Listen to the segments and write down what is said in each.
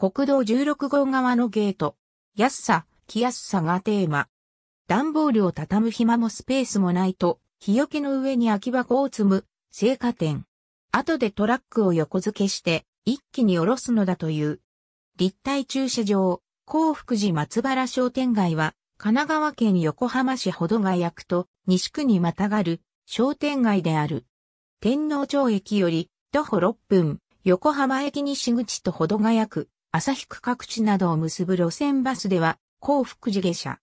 国道16号側のゲート、安さ、気安さがテーマ。段ボールを畳む暇もスペースもないと、日よけの上に空き箱を積む、成果店。後でトラックを横付けして、一気に下ろすのだという。立体駐車場、幸福寺松原商店街は、神奈川県横浜市ほどが焼くと西区にまたがる商店街である。天皇町駅より徒歩6分、横浜駅西口とほどが焼く。旭区各地などを結ぶ路線バスでは、幸福寺下車。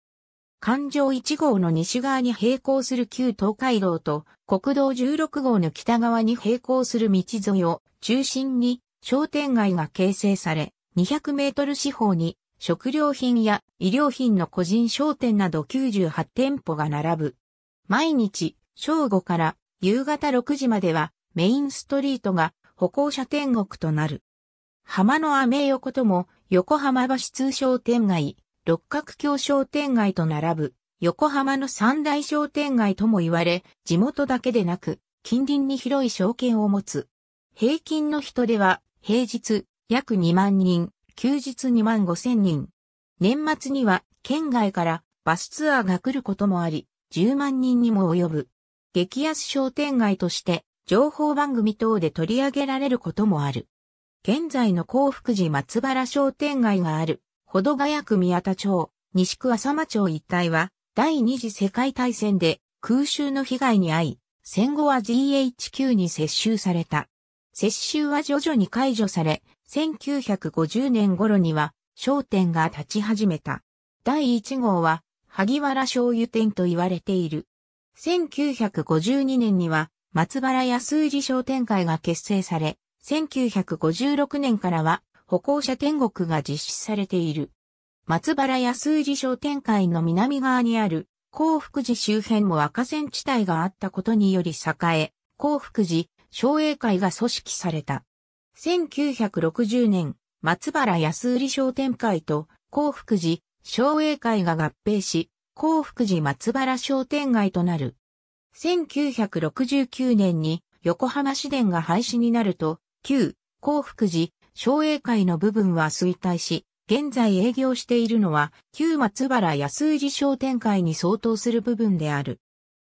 環状1号の西側に並行する旧東海道と国道16号の北側に並行する道沿いを中心に商店街が形成され、200メートル四方に食料品や医療品の個人商店など98店舗が並ぶ。毎日正午から夕方6時まではメインストリートが歩行者天国となる。浜のアメ横とも、横浜橋通商店街、六角橋商店街と並ぶ、横浜の三大商店街とも言われ、地元だけでなく、近隣に広い商圏を持つ。平均の人出は、平日、約2万人、休日2万5千人。年末には、県外からバスツアーが来ることもあり、10万人にも及ぶ。激安商店街として、情報番組等で取り上げられることもある。現在の幸福寺松原商店街がある、ほどがや区宮田町、西区浅間町一帯は、第二次世界大戦で空襲の被害に遭い、戦後は GHQ に接収された。接収は徐々に解除され、1950年頃には商店が立ち始めた。第一号は、萩原醤油店と言われている。1952年には、松原安売商店会が結成され、1956年からは歩行者天国が実施されている。松原安宇治商店会の南側にある幸福寺周辺も赤線地帯があったことにより栄え、幸福寺、商栄会が組織された。1960年、松原安売商店会と幸福寺、商栄会が合併し、幸福寺松原商店街となる。1969年に横浜市電が廃止になると、旧、幸福寺、商栄会の部分は衰退し、現在営業しているのは、旧松原安氏商店会に相当する部分である。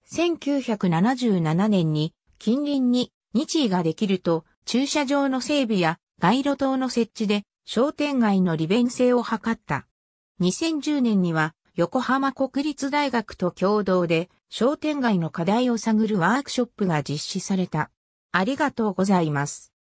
1977年に、近隣に日位ができると、駐車場の整備や街路灯の設置で、商店街の利便性を図った。2010年には、横浜国立大学と共同で、商店街の課題を探るワークショップが実施された。ありがとうございます。